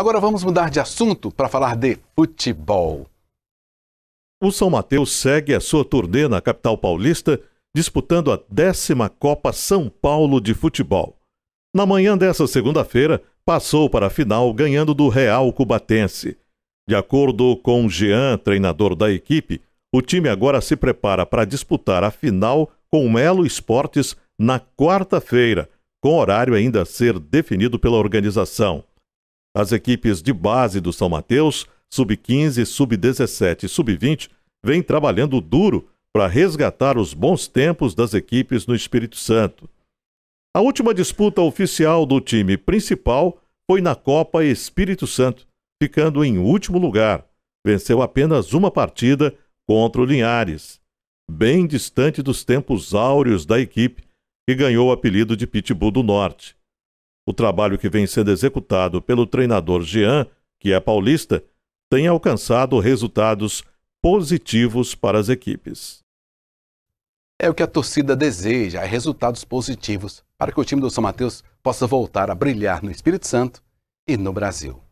Agora vamos mudar de assunto para falar de futebol. O São Mateus segue a sua turnê na capital paulista, disputando a décima Copa São Paulo de Futebol. Na manhã dessa segunda-feira, passou para a final ganhando do Real Cubatense. De acordo com Jean, treinador da equipe, o time agora se prepara para disputar a final com o Melo Esportes na quarta-feira, com horário ainda a ser definido pela organização. As equipes de base do São Mateus, sub-15, sub-17 e sub-20, vêm trabalhando duro para resgatar os bons tempos das equipes no Espírito Santo. A última disputa oficial do time principal foi na Copa Espírito Santo, ficando em último lugar. Venceu apenas uma partida contra o Linhares, bem distante dos tempos áureos da equipe, que ganhou o apelido de Pitbull do Norte o trabalho que vem sendo executado pelo treinador Jean, que é paulista, tem alcançado resultados positivos para as equipes. É o que a torcida deseja, é resultados positivos para que o time do São Mateus possa voltar a brilhar no Espírito Santo e no Brasil.